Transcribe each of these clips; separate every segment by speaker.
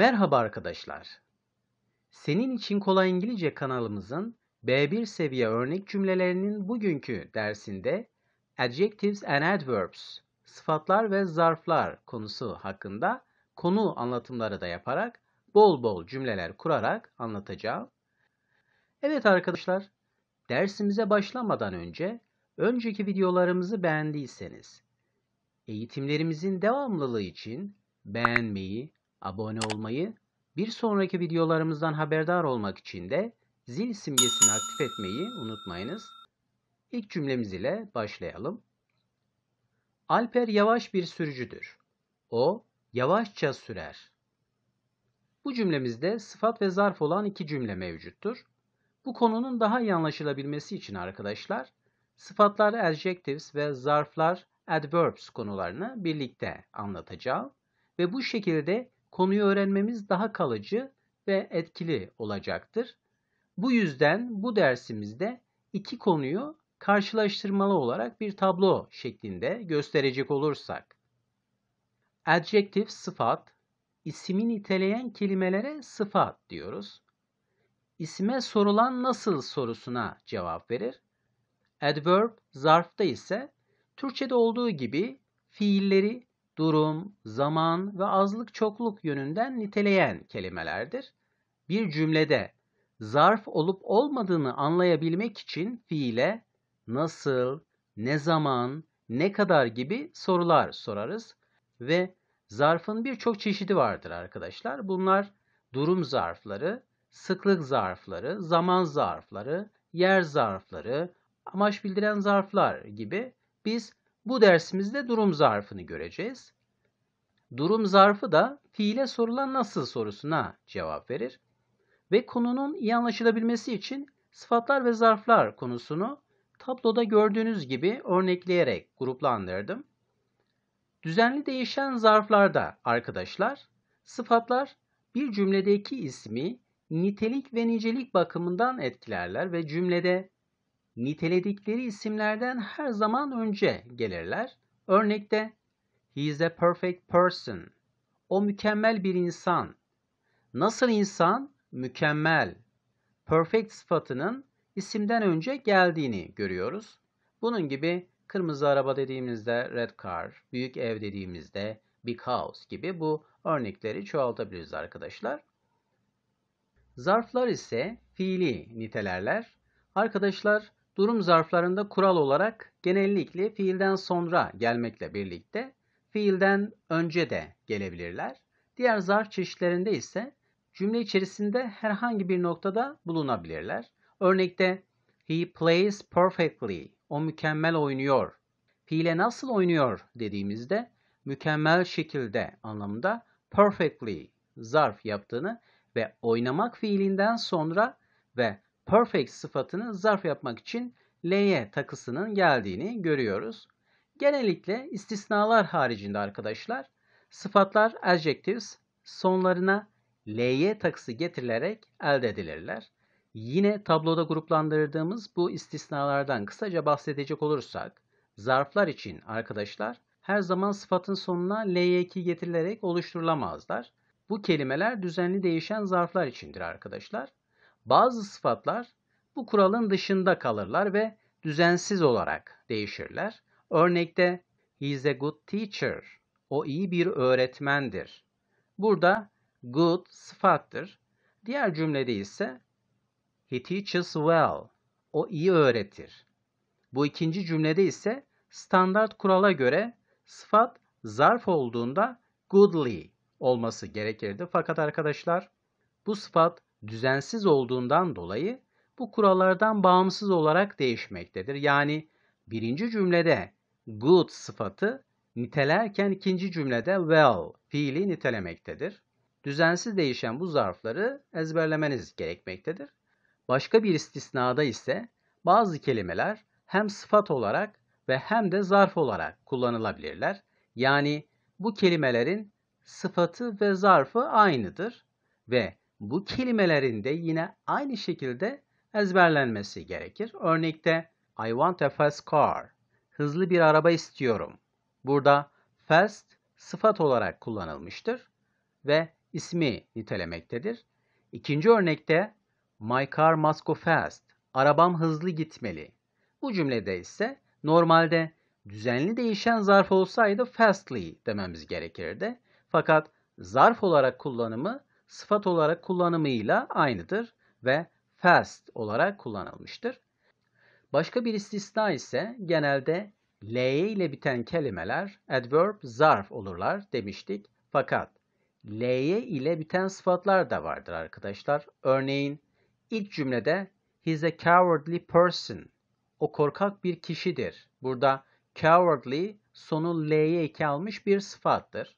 Speaker 1: Merhaba arkadaşlar. Senin için kolay İngilizce kanalımızın B1 seviye örnek cümlelerinin bugünkü dersinde adjectives and adverbs, sıfatlar ve zarflar konusu hakkında konu anlatımları da yaparak bol bol cümleler kurarak anlatacağım. Evet arkadaşlar, dersimize başlamadan önce önceki videolarımızı beğendiyseniz eğitimlerimizin devamlılığı için beğenmeyi, Abone olmayı, bir sonraki videolarımızdan haberdar olmak için de zil simgesini aktif etmeyi unutmayınız. İlk cümlemiz ile başlayalım. Alper yavaş bir sürücüdür. O yavaşça sürer. Bu cümlemizde sıfat ve zarf olan iki cümle mevcuttur. Bu konunun daha iyi anlaşılabilmesi için arkadaşlar sıfatlar adjectives ve zarflar adverbs konularını birlikte anlatacağım ve bu şekilde konuyu öğrenmemiz daha kalıcı ve etkili olacaktır. Bu yüzden bu dersimizde iki konuyu karşılaştırmalı olarak bir tablo şeklinde gösterecek olursak. Adjektif sıfat, ismi niteleyen kelimelere sıfat diyoruz. İsime sorulan nasıl sorusuna cevap verir. Adverb zarfta ise Türkçe'de olduğu gibi fiilleri durum, zaman ve azlık çokluk yönünden niteleyen kelimelerdir. Bir cümlede zarf olup olmadığını anlayabilmek için fiile nasıl, ne zaman, ne kadar gibi sorular sorarız ve zarfın birçok çeşidi vardır arkadaşlar. Bunlar durum zarfları, sıklık zarfları, zaman zarfları, yer zarfları, amaç bildiren zarflar gibi biz bu dersimizde durum zarfını göreceğiz. Durum zarfı da fiile sorulan nasıl sorusuna cevap verir. Ve konunun iyi anlaşılabilmesi için sıfatlar ve zarflar konusunu tabloda gördüğünüz gibi örnekleyerek gruplandırdım. Düzenli değişen zarflarda arkadaşlar, sıfatlar bir cümledeki ismi nitelik ve nicelik bakımından etkilerler ve cümlede niteledikleri isimlerden her zaman önce gelirler. Örnekte He is a perfect person. O mükemmel bir insan. Nasıl insan? Mükemmel. Perfect sıfatının isimden önce geldiğini görüyoruz. Bunun gibi kırmızı araba dediğimizde red car, büyük ev dediğimizde big house gibi bu örnekleri çoğaltabiliriz arkadaşlar. Zarflar ise fiili nitelerler. Arkadaşlar durum zarflarında kural olarak genellikle fiilden sonra gelmekle birlikte fiilden önce de gelebilirler. Diğer zarf çeşitlerinde ise cümle içerisinde herhangi bir noktada bulunabilirler. Örnekte he plays perfectly, o mükemmel oynuyor. Fiile nasıl oynuyor dediğimizde mükemmel şekilde anlamında perfectly zarf yaptığını ve oynamak fiilinden sonra ve perfect sıfatını zarf yapmak için l'ye takısının geldiğini görüyoruz. Genellikle istisnalar haricinde arkadaşlar sıfatlar adjectives sonlarına ly takısı getirilerek elde edilirler. Yine tabloda gruplandırdığımız bu istisnalardan kısaca bahsedecek olursak zarflar için arkadaşlar her zaman sıfatın sonuna ly2 getirilerek oluşturulamazlar. Bu kelimeler düzenli değişen zarflar içindir arkadaşlar. Bazı sıfatlar bu kuralın dışında kalırlar ve düzensiz olarak değişirler. Örnekte he's a good teacher. O iyi bir öğretmendir. Burada good sıfattır. Diğer cümlede ise he teaches well. O iyi öğretir. Bu ikinci cümlede ise standart kurala göre sıfat zarf olduğunda goodly olması gerekirdi. Fakat arkadaşlar bu sıfat düzensiz olduğundan dolayı bu kurallardan bağımsız olarak değişmektedir. Yani birinci cümlede good sıfatı nitelerken ikinci cümlede well fiili nitelemektedir. Düzensiz değişen bu zarfları ezberlemeniz gerekmektedir. Başka bir istisnada ise bazı kelimeler hem sıfat olarak ve hem de zarf olarak kullanılabilirler. Yani bu kelimelerin sıfatı ve zarfı aynıdır ve bu kelimelerin de yine aynı şekilde ezberlenmesi gerekir. Örnekte I want a fast car hızlı bir araba istiyorum. Burada fast sıfat olarak kullanılmıştır ve ismi nitelemektedir. İkinci örnekte my car must go fast, arabam hızlı gitmeli. Bu cümlede ise normalde düzenli değişen zarf olsaydı fastly dememiz gerekirdi. Fakat zarf olarak kullanımı sıfat olarak kullanımıyla aynıdır ve fast olarak kullanılmıştır. Başka bir istisna ise genelde L'ye ile biten kelimeler adverb zarf olurlar demiştik. Fakat L'ye ile biten sıfatlar da vardır arkadaşlar. Örneğin ilk cümlede he's a cowardly person. O korkak bir kişidir. Burada cowardly sonu L'ye eki almış bir sıfattır.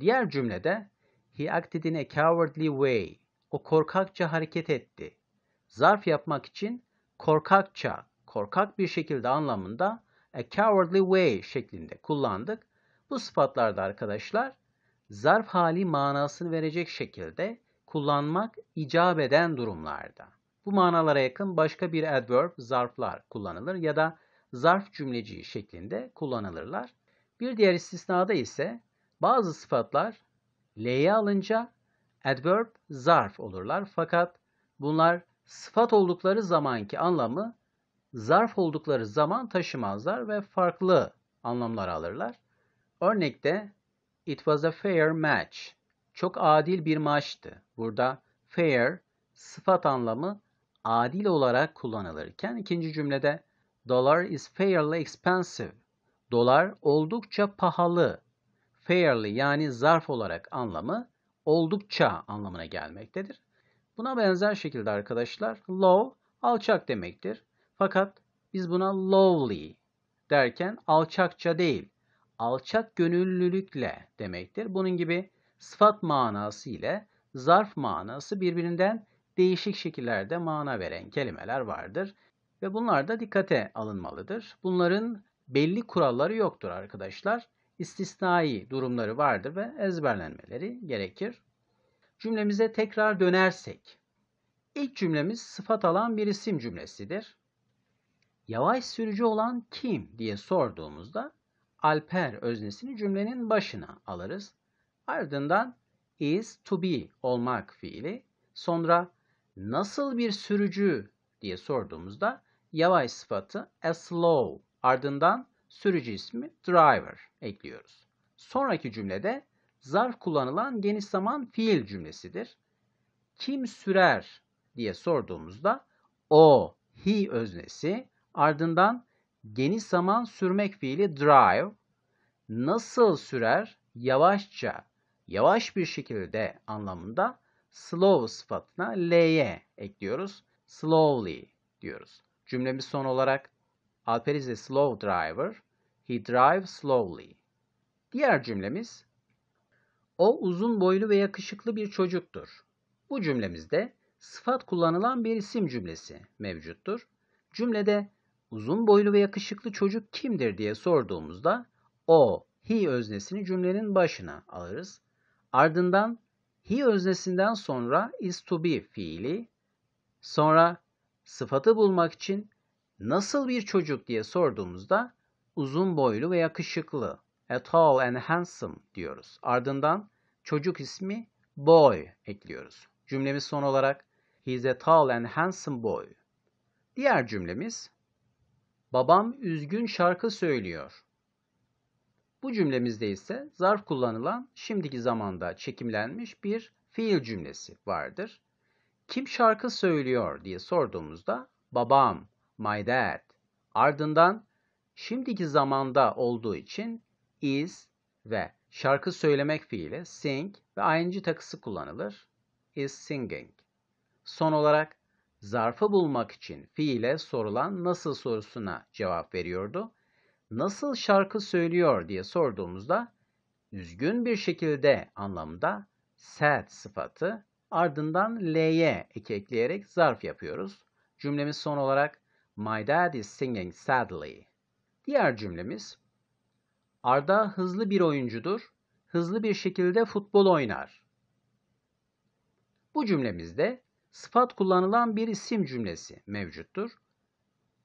Speaker 1: Diğer cümlede he acted in a cowardly way. O korkakça hareket etti. Zarf yapmak için korkakça, korkak bir şekilde anlamında a cowardly way şeklinde kullandık. Bu sıfatlarda arkadaşlar zarf hali manasını verecek şekilde kullanmak icap eden durumlarda. Bu manalara yakın başka bir adverb zarflar kullanılır ya da zarf cümleci şeklinde kullanılırlar. Bir diğer istisnada ise bazı sıfatlar l'ye alınca adverb zarf olurlar fakat bunlar sıfat oldukları zamanki anlamı zarf oldukları zaman taşımazlar ve farklı anlamlar alırlar. Örnekte it was a fair match. Çok adil bir maçtı. Burada fair sıfat anlamı adil olarak kullanılırken ikinci cümlede dollar is fairly expensive. Dolar oldukça pahalı. Fairly yani zarf olarak anlamı oldukça anlamına gelmektedir. Buna benzer şekilde arkadaşlar low alçak demektir. Fakat biz buna lowly derken alçakça değil, alçak gönüllülükle demektir. Bunun gibi sıfat manası ile zarf manası birbirinden değişik şekillerde mana veren kelimeler vardır ve bunlar da dikkate alınmalıdır. Bunların belli kuralları yoktur arkadaşlar. İstisnai durumları vardır ve ezberlenmeleri gerekir. Cümlemize tekrar dönersek. İlk cümlemiz sıfat alan bir isim cümlesidir. Yavaş sürücü olan kim diye sorduğumuzda Alper öznesini cümlenin başına alırız. Ardından is to be olmak fiili, sonra nasıl bir sürücü diye sorduğumuzda yavaş sıfatı a slow ardından sürücü ismi driver ekliyoruz. Sonraki cümlede zarf kullanılan geniş zaman fiil cümlesidir. Kim sürer diye sorduğumuzda o he öznesi ardından geniş zaman sürmek fiili drive nasıl sürer yavaşça yavaş bir şekilde anlamında slow sıfatına l'ye ekliyoruz. Slowly diyoruz. Cümlemiz son olarak Alper is a slow driver. He drives slowly. Diğer cümlemiz o uzun boylu ve yakışıklı bir çocuktur. Bu cümlemizde sıfat kullanılan bir isim cümlesi mevcuttur. Cümlede uzun boylu ve yakışıklı çocuk kimdir diye sorduğumuzda o, he öznesini cümlenin başına alırız. Ardından he öznesinden sonra is to be fiili, sonra sıfatı bulmak için nasıl bir çocuk diye sorduğumuzda uzun boylu ve yakışıklı tall and handsome diyoruz. Ardından çocuk ismi boy ekliyoruz. Cümlemiz son olarak he's a tall and handsome boy. Diğer cümlemiz babam üzgün şarkı söylüyor. Bu cümlemizde ise zarf kullanılan şimdiki zamanda çekimlenmiş bir fiil cümlesi vardır. Kim şarkı söylüyor diye sorduğumuzda babam, my dad. Ardından şimdiki zamanda olduğu için is ve şarkı söylemek fiili sing ve ing takısı kullanılır. Is singing. Son olarak zarfı bulmak için fiile sorulan nasıl sorusuna cevap veriyordu. Nasıl şarkı söylüyor diye sorduğumuzda üzgün bir şekilde anlamda sad sıfatı ardından l'ye ek ekleyerek zarf yapıyoruz. Cümlemiz son olarak My dad is singing sadly. Diğer cümlemiz Arda hızlı bir oyuncudur. Hızlı bir şekilde futbol oynar. Bu cümlemizde sıfat kullanılan bir isim cümlesi mevcuttur.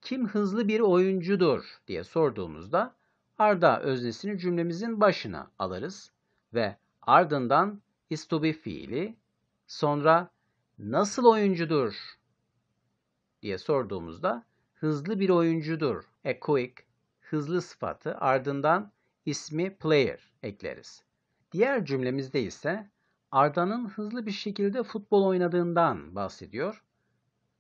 Speaker 1: Kim hızlı bir oyuncudur diye sorduğumuzda Arda öznesini cümlemizin başına alırız ve ardından is to be fiili, sonra nasıl oyuncudur diye sorduğumuzda hızlı bir oyuncudur, a quick, hızlı sıfatı ardından ismi player ekleriz. Diğer cümlemizde ise Arda'nın hızlı bir şekilde futbol oynadığından bahsediyor.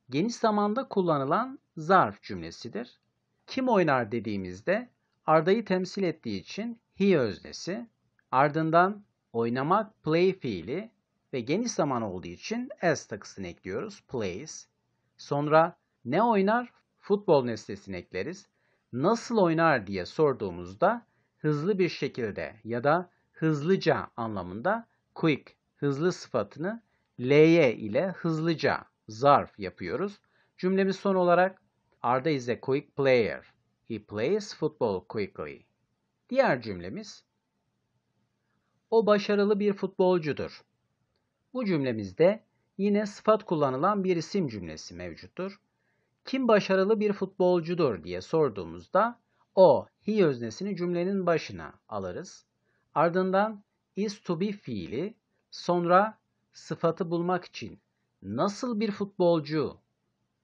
Speaker 1: Geniş zamanda kullanılan zarf cümlesidir. Kim oynar dediğimizde Arda'yı temsil ettiği için he öznesi, ardından oynamak play fiili ve geniş zaman olduğu için as takısını ekliyoruz plays. Sonra ne oynar futbol nesnesini ekleriz. Nasıl oynar diye sorduğumuzda hızlı bir şekilde ya da hızlıca anlamında quick hızlı sıfatını ly ile hızlıca zarf yapıyoruz. Cümlemiz son olarak Arda is a quick player. He plays football quickly. Diğer cümlemiz O başarılı bir futbolcudur. Bu cümlemizde yine sıfat kullanılan bir isim cümlesi mevcuttur. Kim başarılı bir futbolcudur diye sorduğumuzda o, he öznesini cümlenin başına alırız. Ardından is to be fiili, sonra sıfatı bulmak için nasıl bir futbolcu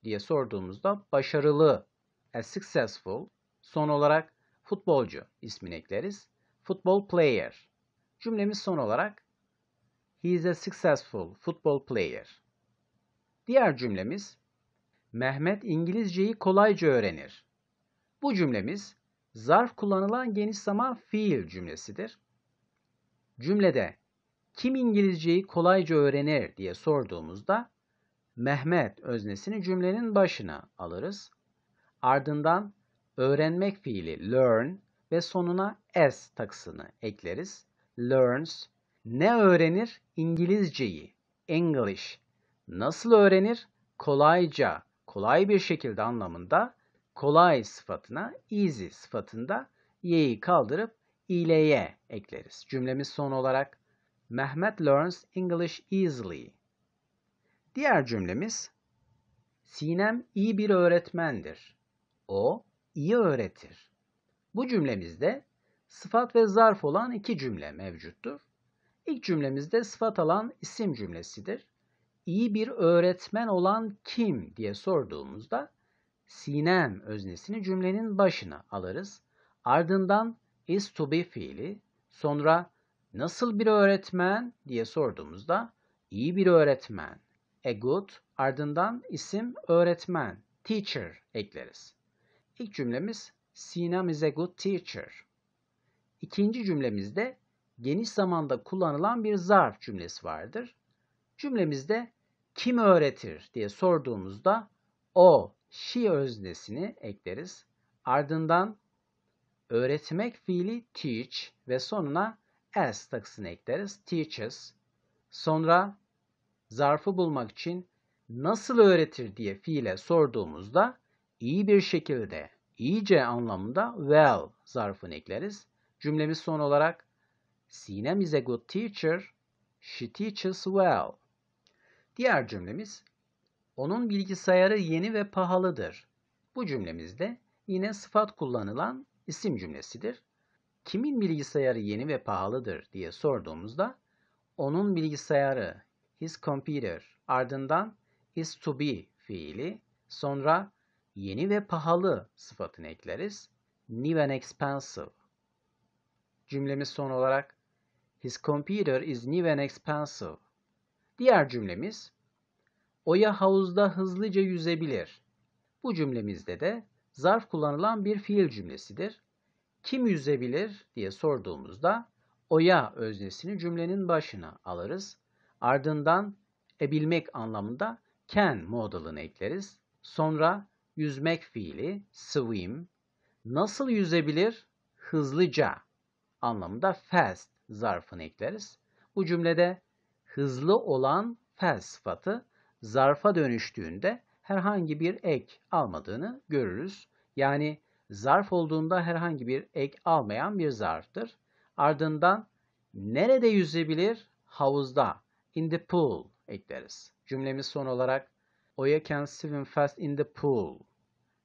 Speaker 1: diye sorduğumuzda başarılı, a successful, son olarak futbolcu ismini ekleriz. Football player. Cümlemiz son olarak He is a successful football player. Diğer cümlemiz Mehmet İngilizceyi kolayca öğrenir. Bu cümlemiz Zarf kullanılan geniş zaman fiil cümlesidir. Cümlede kim İngilizceyi kolayca öğrenir diye sorduğumuzda Mehmet öznesini cümlenin başına alırız. Ardından öğrenmek fiili learn ve sonuna s takısını ekleriz. Learns ne öğrenir? İngilizceyi. English. Nasıl öğrenir? Kolayca, kolay bir şekilde anlamında kolay sıfatına easy sıfatında y'yi kaldırıp ileye ekleriz. Cümlemiz son olarak Mehmet learns English easily. Diğer cümlemiz Sinem iyi bir öğretmendir. O iyi öğretir. Bu cümlemizde sıfat ve zarf olan iki cümle mevcuttur. İlk cümlemizde sıfat alan isim cümlesidir. İyi bir öğretmen olan kim diye sorduğumuzda sinem öznesini cümlenin başına alırız. Ardından is to be fiili, sonra nasıl bir öğretmen diye sorduğumuzda iyi bir öğretmen, a good, ardından isim öğretmen, teacher ekleriz. İlk cümlemiz Sinem is a good teacher. İkinci cümlemizde geniş zamanda kullanılan bir zarf cümlesi vardır. Cümlemizde kim öğretir diye sorduğumuzda o şi öznesini ekleriz. Ardından öğretmek fiili teach ve sonuna as takısını ekleriz. Teaches. Sonra zarfı bulmak için nasıl öğretir diye fiile sorduğumuzda iyi bir şekilde, iyice anlamında well zarfını ekleriz. Cümlemiz son olarak Sinem is a good teacher. She teaches well. Diğer cümlemiz onun bilgisayarı yeni ve pahalıdır. Bu cümlemizde yine sıfat kullanılan isim cümlesidir. Kimin bilgisayarı yeni ve pahalıdır diye sorduğumuzda onun bilgisayarı his computer ardından is to be fiili sonra yeni ve pahalı sıfatını ekleriz. New and expensive. Cümlemiz son olarak His computer is new and expensive. Diğer cümlemiz Oya havuzda hızlıca yüzebilir. Bu cümlemizde de zarf kullanılan bir fiil cümlesidir. Kim yüzebilir diye sorduğumuzda oya öznesini cümlenin başına alırız. Ardından ebilmek anlamında can modalını ekleriz. Sonra yüzmek fiili swim, nasıl yüzebilir? Hızlıca anlamında fast zarfını ekleriz. Bu cümlede hızlı olan fast sıfatı zarfa dönüştüğünde herhangi bir ek almadığını görürüz. Yani zarf olduğunda herhangi bir ek almayan bir zarftır. Ardından nerede yüzebilir? Havuzda. In the pool ekleriz. Cümlemiz son olarak Oya oh, can swim fast in the pool.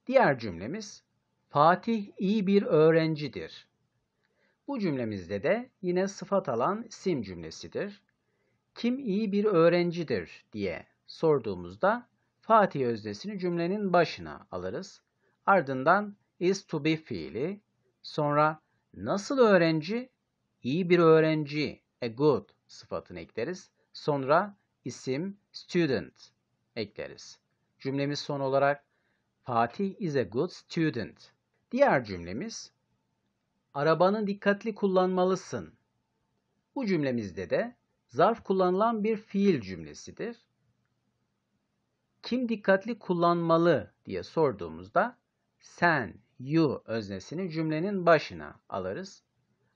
Speaker 1: Diğer cümlemiz Fatih iyi bir öğrencidir. Bu cümlemizde de yine sıfat alan sim cümlesidir. Kim iyi bir öğrencidir diye sorduğumuzda Fatih öznesini cümlenin başına alırız. Ardından is to be fiili, sonra nasıl öğrenci, iyi bir öğrenci, a good sıfatını ekleriz. Sonra isim student ekleriz. Cümlemiz son olarak Fatih is a good student. Diğer cümlemiz arabanı dikkatli kullanmalısın. Bu cümlemizde de zarf kullanılan bir fiil cümlesidir kim dikkatli kullanmalı diye sorduğumuzda sen, you öznesini cümlenin başına alırız.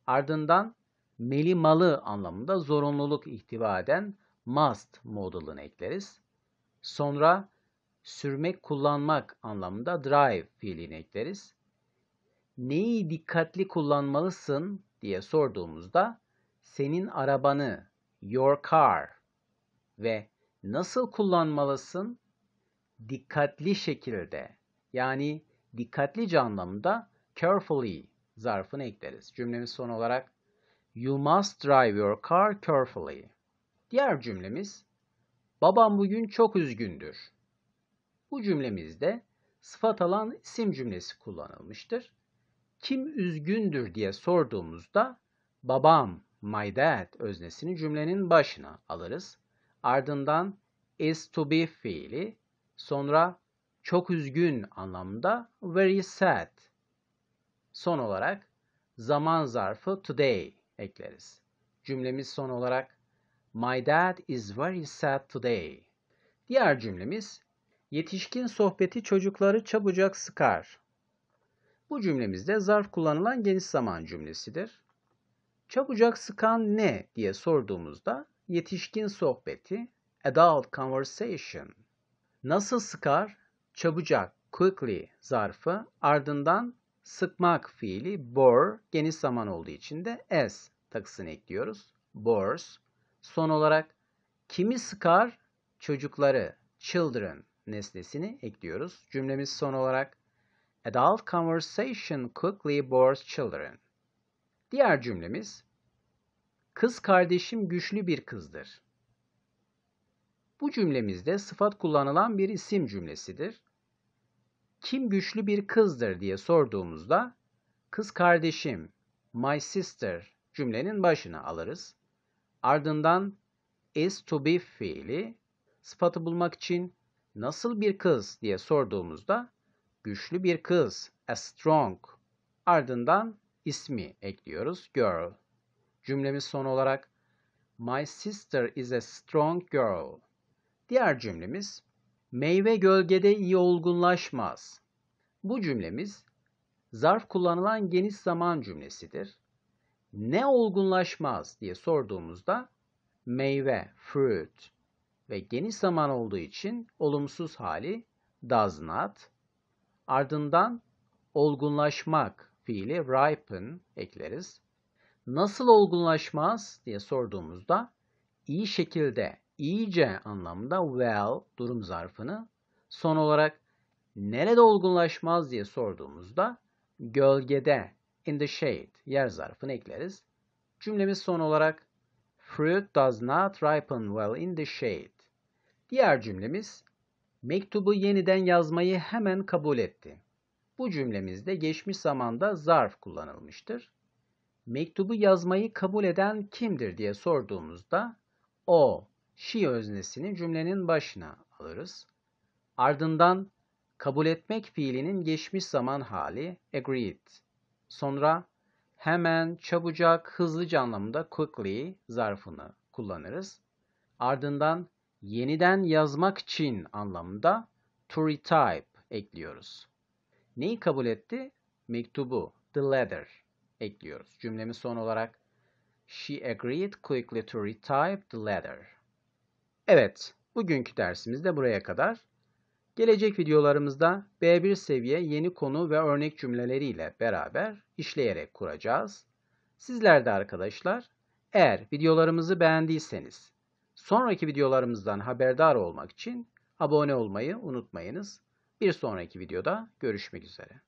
Speaker 1: Ardından meli malı anlamında zorunluluk ihtiva eden must modalını ekleriz. Sonra sürmek kullanmak anlamında drive fiilini ekleriz. Neyi dikkatli kullanmalısın diye sorduğumuzda senin arabanı, your car ve nasıl kullanmalısın dikkatli şekilde yani dikkatlice anlamında carefully zarfını ekleriz. Cümlemiz son olarak You must drive your car carefully. Diğer cümlemiz Babam bugün çok üzgündür. Bu cümlemizde sıfat alan isim cümlesi kullanılmıştır. Kim üzgündür diye sorduğumuzda babam, my dad öznesini cümlenin başına alırız. Ardından is to be fiili Sonra çok üzgün anlamında very sad. Son olarak zaman zarfı today ekleriz. Cümlemiz son olarak My dad is very sad today. Diğer cümlemiz yetişkin sohbeti çocukları çabucak sıkar. Bu cümlemizde zarf kullanılan geniş zaman cümlesidir. Çabucak sıkan ne diye sorduğumuzda yetişkin sohbeti adult conversation Nasıl sıkar? Çabucak, quickly zarfı, ardından sıkmak fiili, bore geniş zaman olduğu için de s takısını ekliyoruz. Bores. Son olarak kimi sıkar? Çocukları, children nesnesini ekliyoruz. Cümlemiz son olarak Adult conversation quickly bores children. Diğer cümlemiz Kız kardeşim güçlü bir kızdır. Bu cümlemizde sıfat kullanılan bir isim cümlesidir. Kim güçlü bir kızdır diye sorduğumuzda kız kardeşim, my sister cümlenin başına alırız. Ardından is to be fiili sıfatı bulmak için nasıl bir kız diye sorduğumuzda güçlü bir kız, a strong. Ardından ismi ekliyoruz, girl. Cümlemiz son olarak My sister is a strong girl. Diğer cümlemiz meyve gölgede iyi olgunlaşmaz. Bu cümlemiz zarf kullanılan geniş zaman cümlesidir. Ne olgunlaşmaz diye sorduğumuzda meyve, fruit ve geniş zaman olduğu için olumsuz hali does not. Ardından olgunlaşmak fiili ripen ekleriz. Nasıl olgunlaşmaz diye sorduğumuzda iyi şekilde iyice anlamda well durum zarfını son olarak nerede olgunlaşmaz diye sorduğumuzda gölgede in the shade yer zarfını ekleriz. Cümlemiz son olarak fruit does not ripen well in the shade. Diğer cümlemiz mektubu yeniden yazmayı hemen kabul etti. Bu cümlemizde geçmiş zamanda zarf kullanılmıştır. Mektubu yazmayı kabul eden kimdir diye sorduğumuzda o şi öznesini cümlenin başına alırız. Ardından kabul etmek fiilinin geçmiş zaman hali agreed. Sonra hemen, çabucak, hızlıca anlamında quickly zarfını kullanırız. Ardından yeniden yazmak için anlamında to retype ekliyoruz. Neyi kabul etti? Mektubu, the letter ekliyoruz. Cümlemi son olarak She agreed quickly to retype the letter. Evet, bugünkü dersimiz de buraya kadar. Gelecek videolarımızda B1 seviye yeni konu ve örnek cümleleriyle beraber işleyerek kuracağız. Sizler de arkadaşlar eğer videolarımızı beğendiyseniz sonraki videolarımızdan haberdar olmak için abone olmayı unutmayınız. Bir sonraki videoda görüşmek üzere.